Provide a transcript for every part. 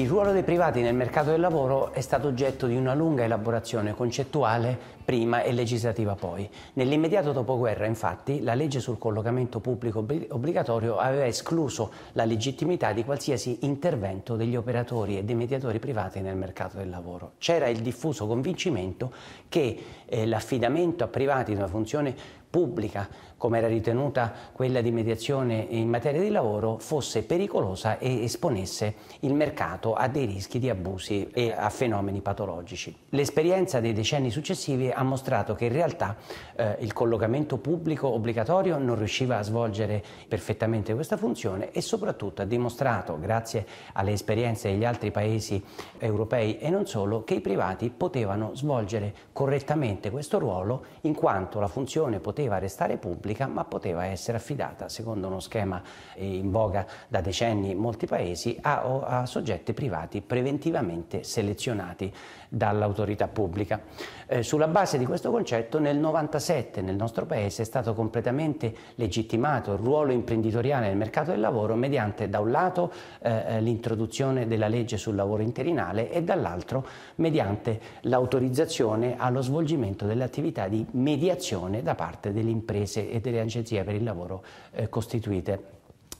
Il ruolo dei privati nel mercato del lavoro è stato oggetto di una lunga elaborazione concettuale prima e legislativa poi. Nell'immediato dopoguerra, infatti, la legge sul collocamento pubblico obbligatorio aveva escluso la legittimità di qualsiasi intervento degli operatori e dei mediatori privati nel mercato del lavoro. C'era il diffuso convincimento che eh, l'affidamento a privati di una funzione pubblica, come era ritenuta quella di mediazione in materia di lavoro, fosse pericolosa e esponesse il mercato a dei rischi di abusi e a fenomeni patologici. L'esperienza dei decenni successivi ha mostrato che in realtà eh, il collocamento pubblico obbligatorio non riusciva a svolgere perfettamente questa funzione e soprattutto ha dimostrato, grazie alle esperienze degli altri paesi europei e non solo, che i privati potevano svolgere correttamente questo ruolo in quanto la funzione poteva restare pubblica ma poteva essere affidata, secondo uno schema in voga da decenni in molti paesi, a, a soggetti privati preventivamente selezionati dall'autorità pubblica. Eh, sulla base base di questo concetto nel 97 nel nostro paese è stato completamente legittimato il ruolo imprenditoriale nel mercato del lavoro mediante da un lato eh, eh, l'introduzione della legge sul lavoro interinale e dall'altro mediante l'autorizzazione allo svolgimento delle attività di mediazione da parte delle imprese e delle agenzie per il lavoro eh, costituite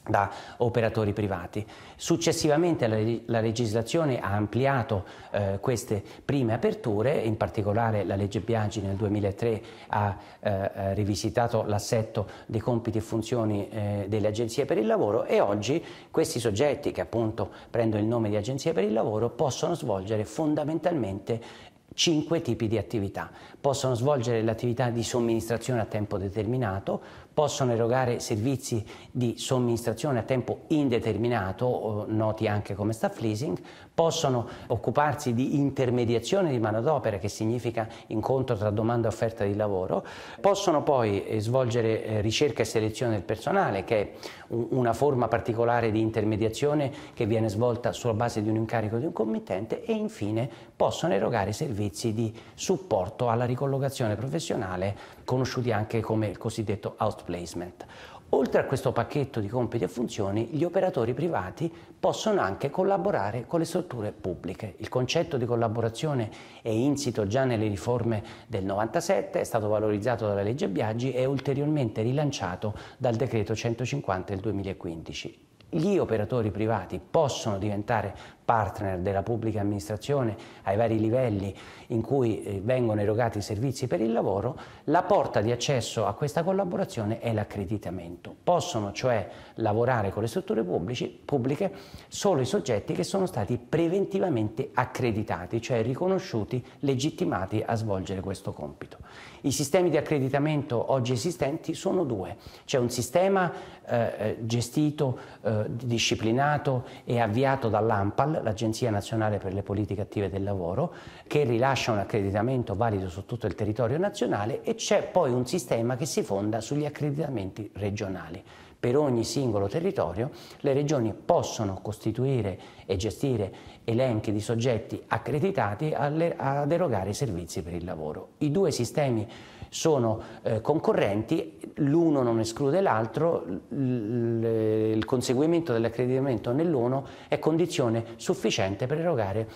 da operatori privati. Successivamente la, la legislazione ha ampliato eh, queste prime aperture, in particolare la legge Biagi nel 2003 ha eh, rivisitato l'assetto dei compiti e funzioni eh, delle agenzie per il lavoro e oggi questi soggetti che appunto prendono il nome di agenzie per il lavoro possono svolgere fondamentalmente cinque tipi di attività. Possono svolgere l'attività di somministrazione a tempo determinato, possono erogare servizi di somministrazione a tempo indeterminato, noti anche come staff leasing, possono occuparsi di intermediazione di manodopera, che significa incontro tra domanda e offerta di lavoro, possono poi eh, svolgere eh, ricerca e selezione del personale, che è una forma particolare di intermediazione che viene svolta sulla base di un incarico di un committente e infine possono erogare servizi di supporto alla ricollocazione professionale, conosciuti anche come il cosiddetto outplacement placement. Oltre a questo pacchetto di compiti e funzioni, gli operatori privati possono anche collaborare con le strutture pubbliche. Il concetto di collaborazione è insito già nelle riforme del 97, è stato valorizzato dalla legge Biaggi e ulteriormente rilanciato dal decreto 150 del 2015 gli operatori privati possono diventare partner della pubblica amministrazione ai vari livelli in cui eh, vengono erogati i servizi per il lavoro, la porta di accesso a questa collaborazione è l'accreditamento. Possono cioè lavorare con le strutture pubblici, pubbliche solo i soggetti che sono stati preventivamente accreditati, cioè riconosciuti, legittimati a svolgere questo compito. I sistemi di accreditamento oggi esistenti sono due. C'è un sistema eh, eh gestito eh, eh, disciplinato e avviato dall'AMPAL, l'Agenzia Nazionale per le Politiche Attive del Lavoro, che rilascia un accreditamento valido su tutto il territorio nazionale e c'è poi un sistema che si fonda sugli accreditamenti regionali per ogni singolo territorio, le regioni possono costituire e gestire elenchi di soggetti accreditati ad erogare i servizi per il lavoro. I due sistemi sono eh, concorrenti, l'uno non esclude l'altro, il conseguimento dell'accreditamento nell'uno è condizione sufficiente per erogare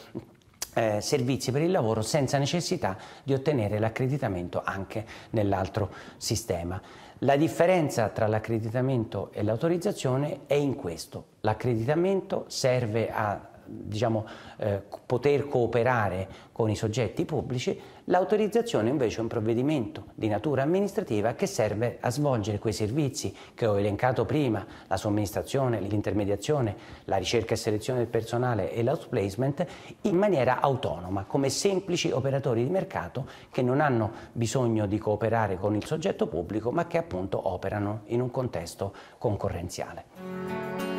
eh, servizi per il lavoro senza necessità di ottenere l'accreditamento anche nell'altro sistema. La differenza tra l'accreditamento e l'autorizzazione è in questo. L'accreditamento serve a diciamo, eh, poter cooperare con i soggetti pubblici, l'autorizzazione invece è un provvedimento di natura amministrativa che serve a svolgere quei servizi che ho elencato prima, la somministrazione, l'intermediazione, la ricerca e selezione del personale e l'outplacement, in maniera autonoma, come semplici operatori di mercato che non hanno bisogno di cooperare con il soggetto pubblico, ma che appunto operano in un contesto concorrenziale.